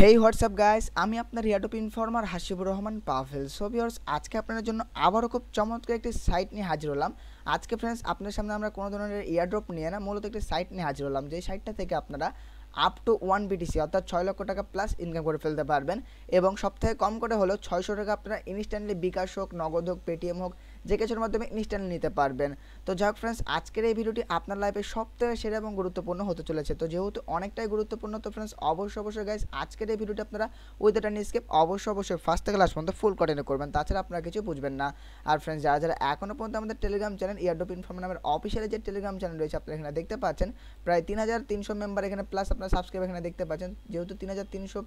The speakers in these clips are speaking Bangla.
হেই হোয়াটসঅ্যাপ গাইস আমি আপনার airdrop informer Hasibur Rahman Pavel so viewers আজকে আপনাদের জন্য আবারও খুব চমৎকার একটি সাইট নিয়ে হাজির হলাম আজকে ফ্রেন্ডস আপনার সামনে আমরা কোনো ধরনের ইয়ারড্রপ নিয়ে না মূলত একটি সাইট নিয়ে হাজির হলাম যে সাইটটা থেকে আপনারা আপ টু ওয়ান বিটিসি অর্থাৎ ছয় লক্ষ টাকা প্লাস ইনকাম করে ফেলতে পারবেন এবং সবথেকে কম করে হলো ছয়শো টাকা আপনারা ইনস্ট্যান্টলি বিকাশ হোক নগদ হোক পেটিএম হোক যে কিছুর মাধ্যমে ইনস্ট্যান্টলি নিতে পারবেন তো যাই হোক ফ্রেন্ডস আজকের এই ভিডিওটি আপনার লাইফে সবথেকে সেরা এবং গুরুত্বপূর্ণ হতে চলেছে তো যেহেতু অনেকটাই গুরুত্বপূর্ণ তো ফ্রেন্ডস অবশ্যই অবশ্যই গাইজ আজকের এই ভিডিওটি আপনারা উইদাউট অ্যান স্কেপ অবশ্যই অবশ্যই ফার্স্ট ক্লাস পর্যন্ত ফুল কন্টিনিউ করবেন তাছাড়া আপনারা কিছু বুঝবেন না আর ফ্রেন্ডস যারা যারা এখনও পর্যন্ত আমাদের টেলিগ্রাম চ্যানেল ইয়ারডোপ ইনফর্ম নামের অফিসিয়াল যে টেলিগ্রাম চ্যানেল রয়েছে আপনারা এখানে দেখতে পাচ্ছেন প্রায় তিন হাজার তিনশো মেম্বার এখানে প্লাস আপনার আপনার সাবস্ক্রাইব এখানে দেখতে পাচ্ছেন যেহেতু তিন হাজার তিনশো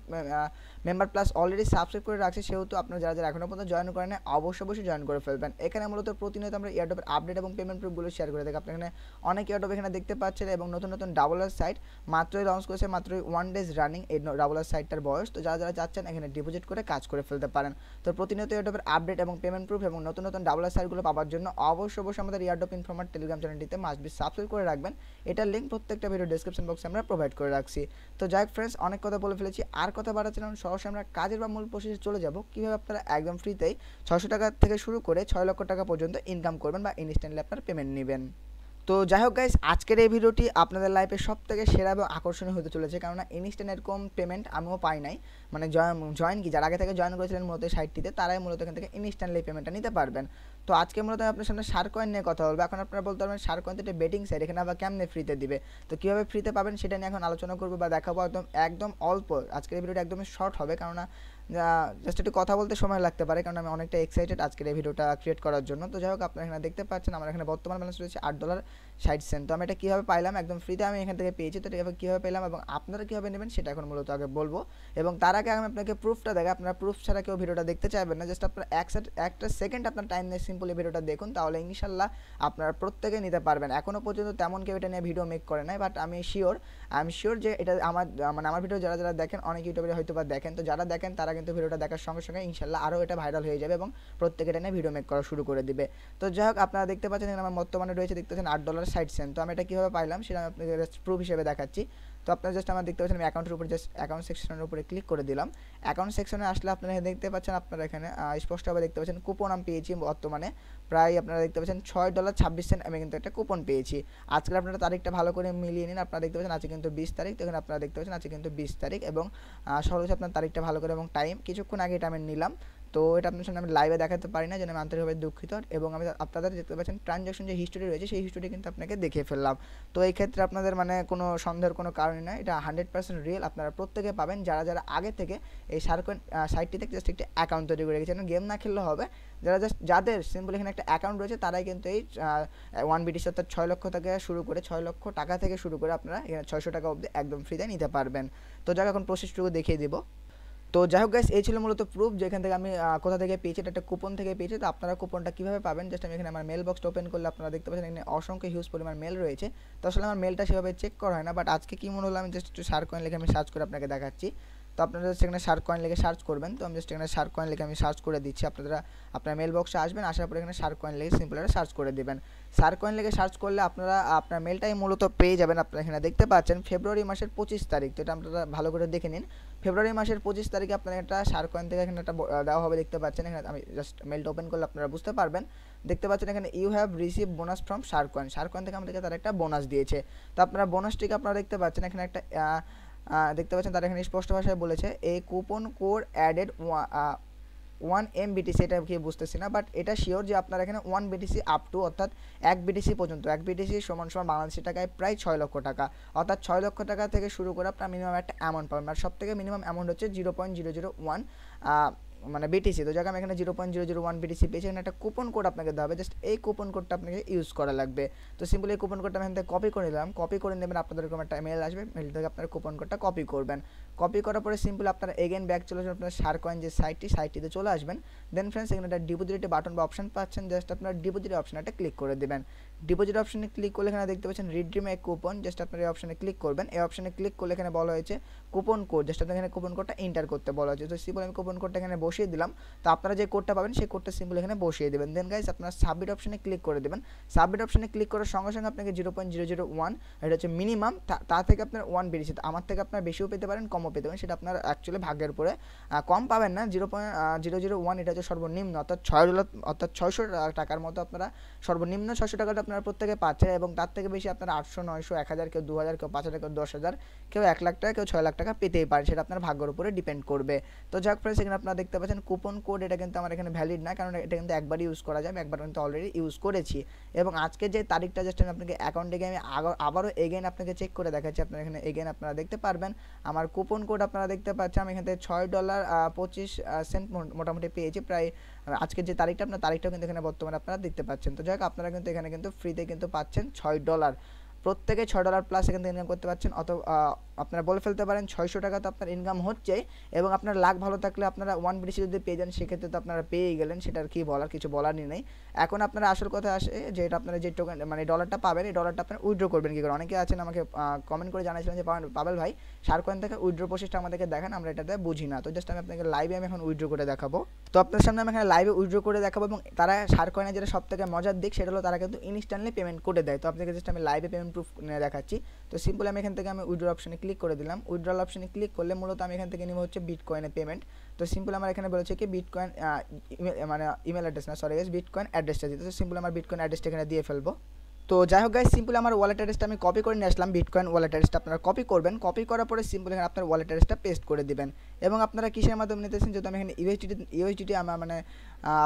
মেম্বার প্লাস অলরেডি সাবস্ক্রাইব করে রাখছে সেহেতু আপনারা যারা যারা এখনও পর্যন্ত জয়েন করেন অবশ্যই অবশ্যই জয়েন করে ফেলবেন এখানে মূলত প্রতিনিয়ত আমরা ইয়ারডপের আপডেট এবং পেমেন্ট প্রুফগুলো শেয়ার করে থাকি আপনার এখানে অনেক ইয়ারডপ এখানে দেখতে পাচ্ছেন এবং নতুন নতুন ডাবলার সাইট মাত্রই লঞ্চ করেছে মাত্রই ওয়ান ডেজ রানিং এই ডাবলার সাইটটার বয়স তো যারা যারা চাচ্ছেন এখানে ডিপোজিট করে কাজ করে ফেলতে পারেন তো প্রতিনিয়ত ইয়ারডপের আপডেট এবং পেমেন্ট প্রুফ এবং নতুন নতুন ডাবলার সাইটগুলো পাওয়ার জন্য অবশ্যই অবশ্যই আমাদের ইয়ারডপ ইনফর্মার টেলিগ্রাম চ্যানেলটিতে মাস্ট বি সাবস্ক্রাইব করে রাখবেন এটার লিঙ্ক প্রত্যেকটা ভিডিও ডিসক্রিপশন বক্সে আমরা প্রোভাইড করে রাখছি রাখছি তো যাই হোক ফ্রেন্ডস অনেক কথা বলে ফেলেছি আর কথা বাড়াচ্ছিলাম সরাসরি আমরা কাজের বা মূল প্রসেসে চলে যাব কীভাবে আপনারা একদম ফ্রিতেই ছশো টাকা থেকে শুরু করে ছয় লক্ষ টাকা পর্যন্ত ইনকাম করবেন বা ইনস্ট্যান্টলি আপনার পেমেন্ট নেবেন তো যাই হোক গাইস আজকের এই ভিডিওটি আপনাদের লাইফে সব থেকে সেরা এবং আকর্ষণীয় হতে চলেছে কেননা ইনস্ট্যান্ট এরকম পেমেন্ট আমিও পাই নাই মানে জয়েন কি যারা আগে থেকে জয়েন করেছিলেন মূলত সাইটটিতে তারাই মূলত এখান থেকে ইনস্ট্যান্টলি পেমেন্টটা নিতে পারবেন তো আজকে মূলত আমি আপনার সামনে সার কয়েন নিয়ে কথা বলবো এখন আপনারা বলতে পারবেন সার কয়েন তো এটা বেটিং সাইড এখানে আবার কেমনে ফ্রিতে দিবে তো কীভাবে ফ্রিতে পাবেন সেটা নিয়ে এখন আলোচনা করবো বা দেখাবো একদম একদম অল্প আজকের ভিডিওটা একদমই শর্ট হবে কেননা জাস্ট একটু কথা বলতে সময় লাগতে পারে কারণ আমি অনেকটা এক্সাইটেড আজকের এই ভিডিওটা ক্রিয়েট করার জন্য তো যাই হোক আপনারা এখানে দেখতে পাচ্ছেন আমার এখানে বর্তমান ব্যালেন্স রয়েছে আট ডলার ষাট সেন্ট তো আমি এটা কীভাবে পাইলাম একদম ফ্রিতে আমি এখান থেকে পেয়েছি তো এভাবে কীভাবে পেলাম এবং আপনারা কীভাবে নেবেন সেটা এখন মূলত আগে বলবো এবং তার আগে আমি আপনাকে প্রুফটা দেখাই আপনারা প্রুফ ছাড়া কেউ ভিডিওটা দেখতে চাইবেন না জাস্ট আপনার এক একটা সেকেন্ড আপনার টাইম নিয়ে সিম্পলি ভিডিওটা দেখুন তাহলে ইনশাল্লাহ আপনারা প্রত্যেকে নিতে পারবেন এখনও পর্যন্ত তেমন কেউ এটা নিয়ে ভিডিও মেক করে নাই বাট আমি শিওর আই এম শিওর যে এটা আমার মানে আমার ভিডিও যারা যারা দেখেন অনেক ইউটিউবে হয়তো বা দেখেন তো যারা দেখেন তারা কিন্তু ভিডিওটা দেখার সঙ্গে সঙ্গে ইনশাল্লাহ আরও এটা ভাইরাল হয়ে যাবে এবং প্রত্যেকে এটা নিয়ে ভিডিও মেক করা শুরু করে দিবে তো যাই হোক আপনারা দেখতে পাচ্ছেন আমার বর্তমানে রয়েছে দেখতে পাচ্ছেন আট ডলার সাইট সেন্ট তো আমি এটা কীভাবে পাইলাম সেটা আমি প্রুফ হিসেবে দেখাচ্ছি তো আপনারা জাস্ট আমরা দেখতে পাচ্ছেন আমি অ্যাকাউন্টের উপরে জাস্ট অ্যাকাউন্ট সেকশনের উপরে ক্লিক করে দিলাম অ্যাকাউন্ট সেকশনে আসলে আপনারা দেখতে পাচ্ছেন আপনারা এখানে স্পষ্টভাবে দেখতে পাচ্ছেন কুপন আমি পেয়েছি বর্তমানে প্রায় আপনারা দেখতে পাচ্ছেন ছয় ডলার ছাব্বিশ সেন্ট আমি কিন্তু একটা কুপন পেয়েছি আজকে আপনারা তারিখটা ভালো করে মিলিয়ে নিন আপনারা দেখতে পাচ্ছেন আজকে কিন্তু বিশ তারিখ তো এখানে আপনারা দেখতে পাচ্ছেন আজকে কিন্তু বিশ তারিখ এবং সর্বোচ্চ আপনার তারিখটা ভালো করে এবং টাইম কিছুক্ষণ আগে এটা আমি নিলাম তো এটা আপনার সামনে আমি লাইভে দেখাতে পারি না যেন আমি আন্তরিকভাবে দুঃখিত এবং আমি আপনাদের দেখতে পাচ্ছেন ট্রানজাকশন যে হিস্টোরি রয়েছে সেই হিস্টোরি কিন্তু আপনাকে দেখিয়ে ফেললাম তো এই ক্ষেত্রে আপনাদের মানে কোনো সন্দেহের কোনো কারণই নয় এটা হান্ড্রেড পার্সেন্ট রিয়েল আপনারা প্রত্যেকে পাবেন যারা যারা আগে থেকে এই সার্কন সাইটটি থেকে জাস্ট একটি অ্যাকাউন্ট তৈরি করে রেখেছেন গেম না খেললে হবে যারা জাস্ট যাদের সিম্পল এখানে একটা অ্যাকাউন্ট রয়েছে তারাই কিন্তু এই ওয়ান বিটিস সত্তর ছয় লক্ষ থেকে শুরু করে ছয় লক্ষ টাকা থেকে শুরু করে আপনারা এখানে ছয়শো টাকা অবধি একদম ফ্রিতে নিতে পারবেন তো যাক এখন প্রসেসটুকু দেখিয়ে দেবো তো যাই হোক গ্যাস এই ছিল মূলত প্রুফ যেখান থেকে আমি কোথা থেকে পেয়েছি এটা একটা কুপন থেকে পেয়েছি তো আপনারা কুপনটা কীভাবে পাবেন জাস্ট আমি এখানে আমার মেল বক্সটা ওপেন করলে আপনারা দেখতে পাচ্ছেন এখানে অসংখ্য হিউজ পরিমাণ মেল রয়েছে তো আসলে আমার মেলটা সেভাবে চেক করা হয় না বাট আজকে কী মনে হলো আমি জাস্ট একটু সার্চ কয়েন লিখে আমি সার্চ করে আপনাকে দেখাচ্ছি তো আপনারা জাস্ট এখানে শার্ক কয়েন লিখে সার্চ করবেন তো আমি জাস্ট এখানে শার্ক কয়েন লিখে আমি সার্চ করে দিচ্ছি আপনারা আপনার মেল বক্সে আসবেন আসার পরে এখানে শার্ক কয়েন লিখে সিম্পল একটা সার্চ করে দেবেন শার্ক কয়েন লিখে সার্চ করলে আপনারা আপনার মেলটাই মূলত পেয়ে যাবেন আপনারা এখানে দেখতে পাচ্ছেন ফেব্রুয়ারি মাসের পঁচিশ তারিখ তো এটা আপনারা ভালো করে দেখে নিন ফেব্রুয়ারি মাসের পঁচিশ তারিখে আপনারা একটা শার্ক কয়েন থেকে এখানে একটা দেওয়া হবে দেখতে পাচ্ছেন এখানে আমি জাস্ট মেলটা ওপেন করলে আপনারা বুঝতে পারবেন দেখতে পাচ্ছেন এখানে you have receive bonus from Shark Coin Shark Coin থেকে আমাদেরকে তার একটা বোনাস দিয়েছে তো আপনারা বোনাসটিকে আপনারা দেখতে পাচ্ছেন এখানে একটা দেখতে পাচ্ছেন তারা এখানে স্পষ্ট ভাষায় বলেছে এই coupon code added one M BTC এটা কি বুঝতেছি না বাট এটা শিওর যে আপনারা এখানে ওয়ান বিটিসি আপ টু অর্থাৎ এক বিটিসি পর্যন্ত এক বিটিসি সমান সমান বাংলাদেশি টাকায় প্রায় ছয় লক্ষ টাকা অর্থাৎ ছয় লক্ষ টাকা থেকে শুরু করে আপনার মিনিমাম একটা অ্যামাউন্ট পাবেন আর সব থেকে মিনিমাম অ্যামাউন্ট হচ্ছে zero point zero zero one মানে বিটিসি তো যাকে আমি এখানে zero point zero zero one BTC পেয়েছি এখানে একটা কুপন কোড আপনাকে দেওয়া হবে জাস্ট এই কুপন কোডটা আপনাকে ইউজ করা লাগবে তো সিম্পলি এই কুপন কোডটা আমি কপি করে নিলাম কপি করে নেবেন আপনাদের এরকম একটা মেল আসবে মেল থেকে আপনার কুপন কোডটা কপি করবেন কপি করার পরে সিম্পল আপনার এগেন ব্যাক চলে আসবেন আপনার সার কয়েন যে সাইটটি সাইটটিতে চলে আসবেন দেন ফ্রেন্ডস এখানে একটা ডিপোজিট বাটন বা অপশন পাচ্ছেন জাস্ট আপনার ডিপোজিট অপশনটা ক্লিক করে দেবেন ডিপোজিট অপশানে ক্লিক করলে এখানে দেখতে পাচ্ছেন রিডিম এক কুপন জাস্ট আপনার এই অপশানে ক্লিক করবেন এই অপশানে ক্লিক করলে এখানে বলা হয়েছে কুপন কোড জাস্ট আপনার এখানে কুপন কোডটা এন্টার করতে বলা হয়েছে তো সিম্পল আমি কুপন কোডটা এখানে বসিয়ে দিলাম তো আপনারা যে কোডটা পাবেন সেই কোডটা সিম্পল এখানে বসিয়ে দেবেন দেন গাইজ আপনারা সাবমিট অপশানে ক্লিক করে দেবেন সাবমিট অপশানে ক্লিক করার সঙ্গে সঙ্গে আপনাকে zero point zero zero one এটা হচ্ছে মিনিমাম তা থেকে আপনার ওয়ান বেড়েছে আমার থেকে আপনার বেশিও পেতে পারেন কমও পেতে পারেন সেটা আপনার অ্যাকচুয়ালি ভাগ্যের উপরে কম পাবেন না zero point zero zero one এটা হচ্ছে সর্বনিম্ন অর্থাৎ ছয় ডলার অর্থাৎ ছয়শো টাকার মতো আপনারা সর্বনিম্ন ছয়শো টাকাটা আপনারা প্রত্যেকে হাজার এবং তার থেকে বেশি আপনারা আটশো নয়শো এক হাজার কেউ দু হাজার কেউ পাঁচ হাজার কেউ দশ হাজার কেউ এক লাখ টাকা কেউ ছয় লাখ টাকা পেতেই পারে সেটা আপনার ভাগ্যের উপরে ডিপেন্ড করবে তো যাক ফ্রেন্ডস এখানে আপনারা দেখতে পাচ্ছেন কুপন কোড এটা কিন্তু আমার এখানে ভ্যালিড না কারণ এটা কিন্তু একবার ইউজ করা আমি একবার কিন্তু অলরেডি ইউজ করেছি এবং আজকে যে তারিখটা জাস্ট আমি আপনাকে অ্যাকাউন্টে গিয়ে আমি আবারও এগেন আপনাকে চেক করে দেখাচ্ছি আপনার এখানে এগেন আপনারা দেখতে পারবেন আমার কুপন কোড আপনারা দেখতে পাচ্ছেন আমি এখান থেকে ছয় ডলার পঁচিশ সেন্ট মোটামুটি পেয়েছি প্রায় আজকে যে তারিখটা আপনার তারিখটাও কিন্তু এখানে বর্তমানে আপনারা দেখতে পাচ্ছেন তো যাই হোক আপনারা কিন্তু এখানে কিন্তু ফ্রিতে কিন্তু পাচ্ছেন ছয় ডলার প্রত্যেকে ছয় ডলার প্লাস এখান থেকে ইনকাম করতে পারছেন অত আপনারা বলে ফেলতে পারেন ছয়শো টাকা তো আপনার ইনকাম হচ্ছে এবং আপনার লাখ ভালো থাকলে আপনারা ওয়ান বিডিসি যদি পেয়ে যান সেক্ষেত্রে তো আপনারা পেয়েই গেলেন সেটার কী বলার কিছু বলারই নেই এখন আপনারা আসল কথা আসে যে এটা আপনারা যে টোকেন মানে ডলারটা পাবেন এই ডলারটা আপনারা উইড্রো করবেন কী করে অনেকে আছেন আমাকে কমেন্ট করে জানাইছিলেন যে পাবেল ভাই সারকয়েন থেকে উইড্রো প্রসেসটা আমাদেরকে দেখান আমরা এটাতে বুঝি না তো জাস্ট আমি আপনাকে লাইভে আমি এখন উইড্রো করে দেখাবো তো আপনার সামনে আমি এখানে লাইভে উইড্রো করে দেখাবো এবং তারা সারকয়েনের যেটা সব থেকে মজার দিক সেটা হলো তারা কিন্তু ইনস্ট্যান্টলি পেমেন্ট করে দেয় তো আপনাকে জাস্ট আমি লাইভে পেমেন্ট প্রুফ দেখাচ্ছি তো সিম্পল আমি এখান থেকে আমি উইড্রল অপশানে ক্লিক করে দিলাম উইড্রল অপশানে ক্লিক করলে মূলত আমি এখান থেকে নিব হচ্ছে বিটকয়েনের পেমেন্ট তো সিম্পল আমার এখানে বলেছে কি বিটকয়েন মানে ইমেল অ্যাড্রেস না সরি বিটকয়েন অ্যাড্রেসটা দিতে তো সিম্পল আমার বিটকয়েন অ্যাড্রেসটা এখানে দিয়ে ফেলবো তো যাই হোক গাইজ সিম্পলি আমার ওয়ালেট অ্যাড্রেসটা আমি কপি করে নিয়ে আসলাম বিটকয়েন ওয়ালেট অ্যাড্রেসটা আপনারা কপি করবেন কপি করার পরে সিম্পলি এখানে আপনার ওয়ালেট অ্যাড্রেসটা পেস্ট করে দিবেন এবং আপনারা কিসের মাধ্যমে নিতেছেন যেহেতু আমি এখানে ইউএসডি ইউএসডিটি আমার মানে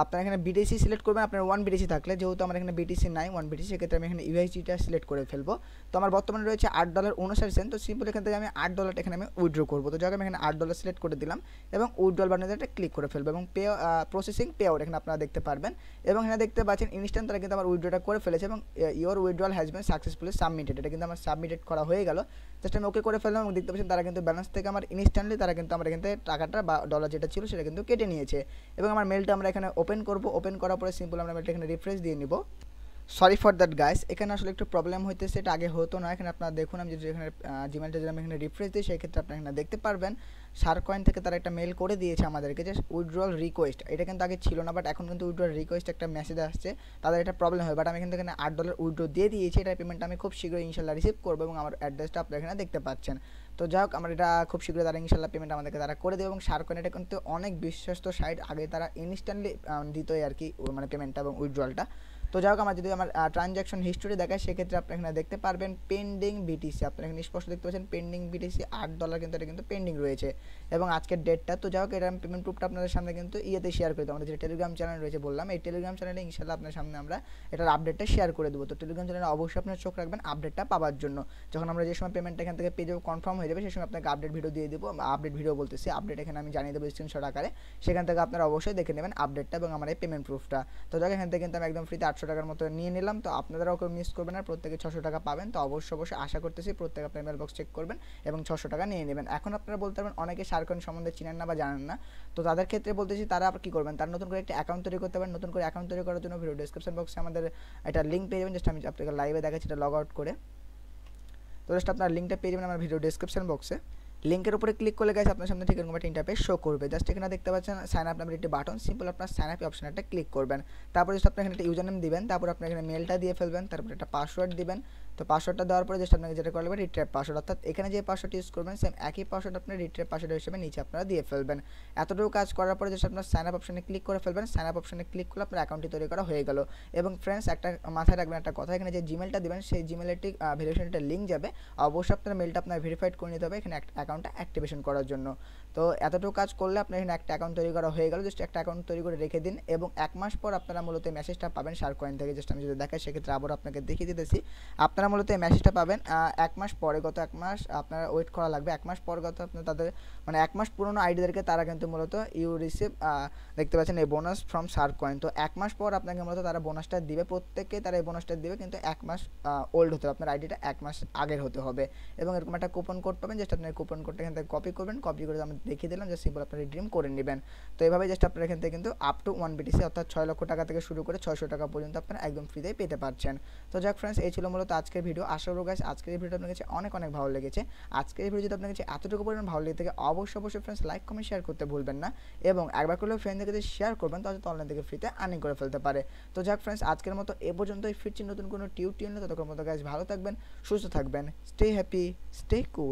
আপনারা এখানে বিটিসি সিলেক্ট করবেন আপনার ওয়ান বিটিসি থাকলে যেহেতু আমার এখানে বিটিসি নাই ওয়ান বিটিসি সেক্ষেত্রে আমি এখানে ইউএসডিটা সিলেক্ট করে ফেলবো তো আমার বর্তমানে রয়েছে আট ডলার উনষাট সেন্ট তো সিম্পলি এখান থেকে আমি আট ডলার এখানে আমি উইড্রো করবো তো যাকে আমি এখানে আট ডলার সিলেক্ট করে দিলাম এবং উইড্রল একটা ক্লিক করে ফেলবো এবং পে প্রসেসিং পে আউট এখানে আপনারা দেখতে পারবেন এবং এখানে দেখতে পাচ্ছেন ইনস্ট্যান্ট তারা কিন্তু আমার উইড্রোটা করে ফেলেছে এবং you your withdrawal has been successfully submitted এটা কিন্তু আমার সাবমিটেড করা হয়ে গেল জাস্ট আমি ওকে করে ফেললাম দেখতে পাচ্ছেন তারা কিন্তু ব্যালেন্স থেকে আমার ইনস্ট্যান্টলি তারা কিন্তু আমার এখানে টাকাটা বা ডলার যেটা ছিল সেটা কিন্তু কেটে নিয়েছে এবং আমার মেলটা আমরা এখানে ওপেন করব ওপেন করার পরে সিম্পল আমরা মেলটা এখানে রিফ্রেশ দিয়ে নিব সরি ফর দ্যাট গাইস এখানে আসলে একটু প্রবলেম হইতেছে এটা আগে হতো না এখানে আপনারা দেখুন আমি যদি এখানে জিমেলটা যদি আমি এখানে রিফ্রেশ দিই সেই ক্ষেত্রে আপনারা এখানে দেখতে পারবেন সার্কয়েন থেকে তারা একটা মেল করে দিয়েছে আমাদেরকে যে উইড্রল রিকোয়েস্ট এটা কিন্তু আগে ছিল না বাট এখন কিন্তু উইড্রল রিকোয়েস্ট একটা মেসেজ আসছে তাদের এটা প্রবলেম হয় বাট আমি কিন্তু এখানে আট ডলার উইড্রো দিয়ে দিয়েছি এটা পেমেন্ট আমি খুব শীঘ্রই ইনশাল্লাহ রিসিভ করবো এবং আমার অ্যাড্রেসটা আপনারা এখানে দেখতে পাচ্ছেন তো যাই হোক আমরা এটা খুব শীঘ্রই তারা ইনশাল্লাহ পেমেন্ট আমাদেরকে তারা করে দেবে এবং সার্কয়েন এটা কিন্তু অনেক বিশ্বস্ত সাইট আগে তারা ইনস্ট্যান্টলি দিতই আর কি মানে পেমেন্টটা এবং উইড্রলটা তো যাই হোক আমার যদি আমার ট্রানজ্যাকশন হিস্টোরি দেখায় সেক্ষেত্রে আপনি এখানে দেখতে পারবেন পেন্ডিং বিটিসি আপনি এখানে স্পষ্ট দেখতে পাচ্ছেন পেন্ডিং বিটিসি আট ডলার কিন্তু এটা কিন্তু পেন্ডিং রয়েছে এবং আজকের ডেটটা তো যাই হোক এটা আমি পেমেন্ট প্রুফটা আপনাদের সামনে কিন্তু ইয়েতে শেয়ার করে দেবো আমাদের যে টেলিগ্রাম চ্যানেল রয়েছে বললাম এই টেলিগ্রাম চ্যানেলে ইনশাল্লাহ আপনার সামনে আমরা এটার আপডেটটা শেয়ার করে দেবো তো টেলিগ্রাম চ্যানেলে অবশ্যই আপনার চোখ রাখবেন আপডেটটা পাওয়ার জন্য যখন আমরা যে সময় পেমেন্টটা এখান থেকে পেয়ে যাবো কনফার্ম হয়ে যাবে সেই সময় আপনাকে আপডেট ভিডিও দিয়ে দেবো আপডেট ভিডিও বলতেছি আপডেট এখানে আমি জানিয়ে দেবো স্ক্রিনশট আকারে সেখান থেকে আপনারা অবশ্যই দেখে নেবেন আপডেটটা এবং আমার এই পেমেন্ট প্রুফটা তো যাক এখান থেকে কিন্তু আমি একদম ফ্রিতে আটশো আটশো টাকার মতো নিয়ে নিলাম তো আপনারাও কেউ মিস করবেন না প্রত্যেকে ছশো টাকা পাবেন তো অবশ্যই অবশ্যই আশা করতেছি প্রত্যেক আপনার মেল বক্স চেক করবেন এবং ছশো টাকা নিয়ে নেবেন এখন আপনারা বলতে পারবেন অনেকে সার্কন সম্বন্ধে চিনেন না বা জানেন না তো তাদের ক্ষেত্রে বলতেছি তারা আবার কী করবেন তারা নতুন করে একটা অ্যাকাউন্ট তৈরি করতে পারেন নতুন করে অ্যাকাউন্ট তৈরি করার জন্য ভিডিও ডিসক্রিপশন বক্সে আমাদের একটা লিঙ্ক পেয়ে যাবেন জাস্ট আমি আপনাকে লাইভে দেখাচ্ছি এটা লগ আউট করে তো জাস্ট আপনার লিঙ্কটা পেয়ে যাবেন আমার ভিডিও ডিসক্রিপশন বক্সে লিঙ্কের উপরে ক্লিক করলে গাইস আপনার সামনে ঠিক এরকম একটা ইন্টারফেস শো করবে জাস্ট এখানে দেখতে পাচ্ছেন সাইন আপ নামের একটি বাটন সিম্পল আপনার সাইন আপ অপশন একটা ক্লিক করবেন তারপরে জাস্ট আপনি এখানে একটা ইউজার নেম দিবেন তারপর আপনি এখানে মেলটা দিয়ে ফেলবেন তারপর একটা পাসওয়ার্ড দিবেন তো পাসওয়ার্ডটা দেওয়ার পরে জাস্ট আপনাকে যেটা করবেন রিট্রাইভ পাসওয়ার্ড অর্থাৎ এখানে যে পাসওয়ার্ড ইউজ করবেন সেম একই পাসওয়ার্ড আপনি রিট্রাইভ পাসওয়ার্ড হিসেবে নিচে আপনারা দিয়ে ফেলবেন এতটুকু কাজ করার পরে জাস্ট আপনার সাইন আপ অপশনে ক্লিক করে ফেলবেন সাইন আপ অপশনে ক্লিক করলে আপনার অ্যাকাউন্টটি তৈরি করা হয়ে গেল এবং ফ্রেন্ডস একটা মাথায় রাখবেন একটা কথা এখানে যে জিমেলটা দেবেন সেই জিমেলের ভেরিফিকেশনটা লিঙ্ক যাবে অবশ্যই আপনার মেলটা আপনার ভেরিফাইড করে নিতে হবে এখানে একটা অ্যাকাউন্টটা অ্যাক্টিভেশন করার জন্য তো এতটুকু কাজ করলে আপনার এখানে একটা অ্যাকাউন্ট তৈরি করা হয়ে গেল জাস্ট একটা অ্যাকাউন্ট তৈরি করে রেখে দিন এবং এক মাস পর আপনারা মূলত এই মেসেজটা পাবেন শার্ক কয়েন থেকে জাস্ট আমি যদি দেখাই সেক্ষেত্রে আবার আপনাকে দেখিয়ে দিতেছি আপনারা মূলত এই মেসেজটা পাবেন এক মাস পরে গত এক মাস আপনারা ওয়েট করা লাগবে এক মাস পর গত আপনার তাদের মানে এক মাস পুরনো আইডিদেরকে তারা কিন্তু মূলত ইউ রিসিভ দেখতে পাচ্ছেন এই বোনাস ফ্রম শার্ক কয়েন তো এক মাস পর আপনাকে মূলত তারা বোনাসটা দিবে প্রত্যেককে তারা এই বোনাসটা দিবে কিন্তু এক মাস ওল্ড হতে হবে আপনার আইডিটা এক মাস আগের হতে হবে এবং এরকম একটা কুপন কোড পাবেন জাস্ট আপনার কুপন কোডটা এখান থেকে কপি করবেন কপি করে দেখিয়ে দিলাম যে সিম্পল আপনি রিডিম করে নেবেন তো এভাবে জাস্ট আপনারা এখান থেকে কিন্তু আপ টু ওয়ান বিটিসি অর্থাৎ ছয় লক্ষ টাকা থেকে শুরু করে ছয়শো টাকা পর্যন্ত আপনারা একদম ফ্রিতেই পেতে পারছেন তো যাক ফ্রেন্ডস এই ছিল মূলত আজকের ভিডিও আশা করব গাছ আজকের ভিডিও আপনার কাছে অনেক অনেক ভালো লেগেছে আজকের ভিডিও যদি আপনার কাছে এতটুকু পরিমাণ ভালো লেগে থাকে অবশ্যই অবশ্যই ফ্রেন্ডস লাইক কমেন্ট শেয়ার করতে ভুলবেন না এবং একবার করলেও ফ্রেন্ডদের কাছে শেয়ার করবেন তাহলে তো অনলাইন থেকে ফ্রিতে আর্নিং করে ফেলতে পারে তো যাক ফ্রেন্ডস আজকের মতো এ পর্যন্তই ফিরছি নতুন কোনো টিউটোরিয়াল ততক্ষণ মতো গাছ ভালো থাকবেন সুস্থ থাকবেন স্টে হ্যাপি স্টে কুল